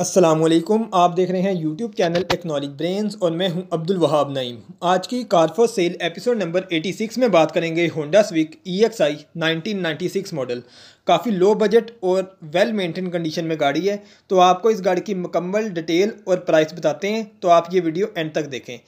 असलम आप देख रहे हैं यूट्यूब चैनल टेक्नोलिक ब्रेन्स और मैं हूं अब्दुल वहाब नईम आज की car for sale episode number 86 में बात करेंगे Honda Civic E X I nineteen model काफ़ी लो बजट और वेल मेंटेन कंडीशन में गाड़ी है तो आपको इस गाड़ी की मुकम्मल डिटेल और प्राइस बताते हैं तो आप ये वीडियो एंड तक देखें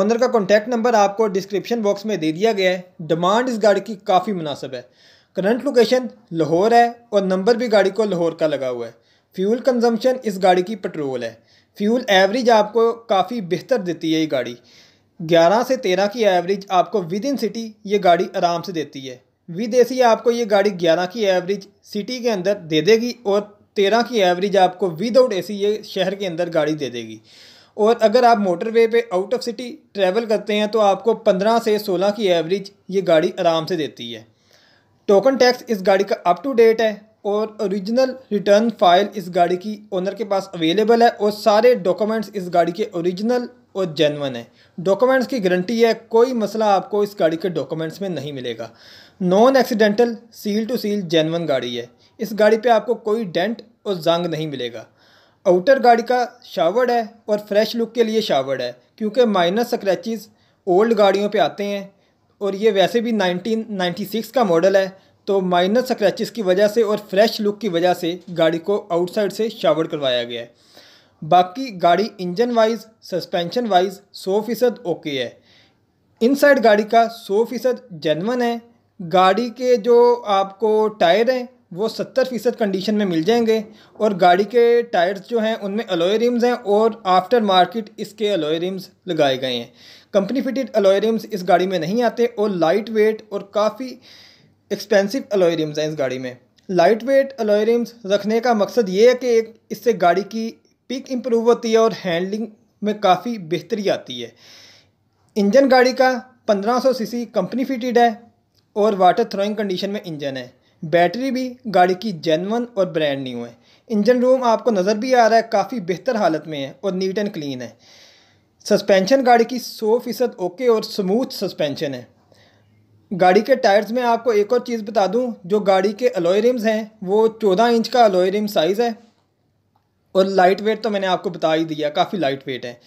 ऑनर का कॉन्टैक्ट नंबर आपको डिस्क्रिप्शन बॉक्स में दे दिया गया है डिमांड इस गाड़ी की काफ़ी मुनासब है करंट लोकेशन लाहौर है और नंबर भी गाड़ी को लाहौर का लगा हुआ है फ्यूल कंजम्पशन इस गाड़ी की पेट्रोल है फ्यूल एवरेज आपको काफ़ी बेहतर देती है ये गाड़ी 11 से 13 की एवरेज आपको विद इन सिटी ये गाड़ी आराम से देती है विद ए सी आपको ये गाड़ी 11 की एवरेज सिटी के अंदर दे देगी और 13 की एवरेज आपको विदाउट ए सी ये शहर के अंदर गाड़ी दे देगी और अगर आप मोटरवे पे आउट ऑफ सिटी ट्रैवल करते हैं तो आपको 15 से 16 की एवरेज ये गाड़ी आराम से देती है टोकन टैक्स इस गाड़ी का अप टू डेट है और ओरिजिनल रिटर्न फाइल इस गाड़ी की ओनर के पास अवेलेबल है और सारे डॉक्यूमेंट्स इस गाड़ी के ओरिजिनल और जेनवन है डॉक्यूमेंट्स की गारंटी है कोई मसला आपको इस गाड़ी के डॉक्यूमेंट्स में नहीं मिलेगा non accidental seal to seal genuine गाड़ी है इस गाड़ी पर आपको कोई डेंट और जंग नहीं मिलेगा आउटर गाड़ी का शावर्ड है और फ्रेश लुक के लिए शावर्ड है क्योंकि माइनर स्क्रैचेस ओल्ड गाड़ियों पे आते हैं और ये वैसे भी 1996 का मॉडल है तो माइनर स्क्रैचेस की वजह से और फ्रेश लुक की वजह से गाड़ी को आउटसाइड से शावर करवाया गया है बाकी गाड़ी इंजन वाइज सस्पेंशन वाइज सौ फीसद ओके है इनसाइड गाड़ी का सौ फीसद जेनवन है गाड़ी के जो आपको टायर हैं वो सत्तर फीसद कंडीशन में मिल जाएंगे और गाड़ी के टायर्स जो हैं उनमें अलॉय रिम्स हैं और आफ्टर मार्केट इसके अलॉय रिम्स लगाए गए हैं कंपनी फिटेड अलॉय रिम्स इस गाड़ी में नहीं आते और लाइट वेट और काफ़ी एक्सपेंसिव अलॉय रिम्स हैं इस गाड़ी में लाइट वेट अलॉय रिम्स रखने का मकसद ये है कि एक इससे गाड़ी की पिक इम्प्रूव होती है और हैंडलिंग में काफ़ी बेहतरी आती है इंजन गाड़ी का 1500 सीसी कंपनी फिटेड है और वाटर थ्रोइंग कंडीशन में इंजन है बैटरी भी गाड़ी की जेनवन और ब्रांड न्यू है इंजन रूम आपको नज़र भी आ रहा है काफ़ी बेहतर हालत में है और नीट एंड क्लीन है सस्पेंशन गाड़ी की सौ फीसद ओके और स्मूथ सस्पेंशन है गाड़ी के टायर्स में आपको एक और चीज़ बता दूं जो गाड़ी के अलॉय रिम्स हैं वो चौदह इंच का अलॉय रिम साइज़ है और लाइट वेट तो मैंने आपको बता ही दिया काफ़ी लाइट वेट है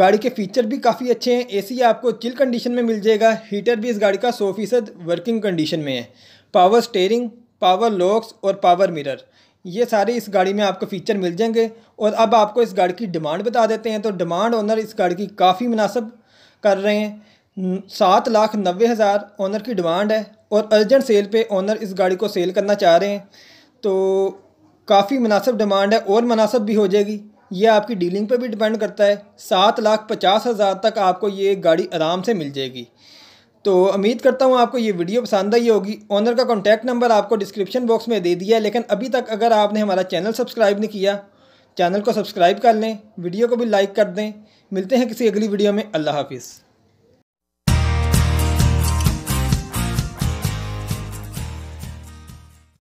गाड़ी के फीचर भी काफ़ी अच्छे हैं एसी आपको चिल कंडीशन में मिल जाएगा हीटर भी इस गाड़ी का सौ फीसद वर्किंग कंडीशन में है पावर स्टेयरिंग पावर लॉक्स और पावर मिरर ये सारे इस गाड़ी में आपको फ़ीचर मिल जाएंगे और अब आपको इस गाड़ी की डिमांड बता देते हैं तो डिमांड ओनर इस गाड़ी की काफ़ी मुनासब कर रहे हैं सात लाख नब्बे हज़ार ऑनर की डिमांड है और अर्जेंट सेल पे ऑनर इस गाड़ी को सेल करना चाह रहे हैं तो काफ़ी मुनासब डिमांड है और मुनासब भी हो जाएगी ये आपकी डीलिंग पे भी डिपेंड करता है सात लाख पचास हज़ार तक आपको ये गाड़ी आराम से मिल जाएगी तो उम्मीद करता हूँ आपको ये वीडियो पसंद आई होगी ऑनर का कॉन्टैक्ट नंबर आपको डिस्क्रिप्शन बॉक्स में दे दिया है लेकिन अभी तक अगर आपने हमारा चैनल सब्सक्राइब नहीं किया चैनल को सब्सक्राइब कर लें वीडियो को भी लाइक कर दें मिलते हैं किसी अगली वीडियो में अल्लाह हाफिज़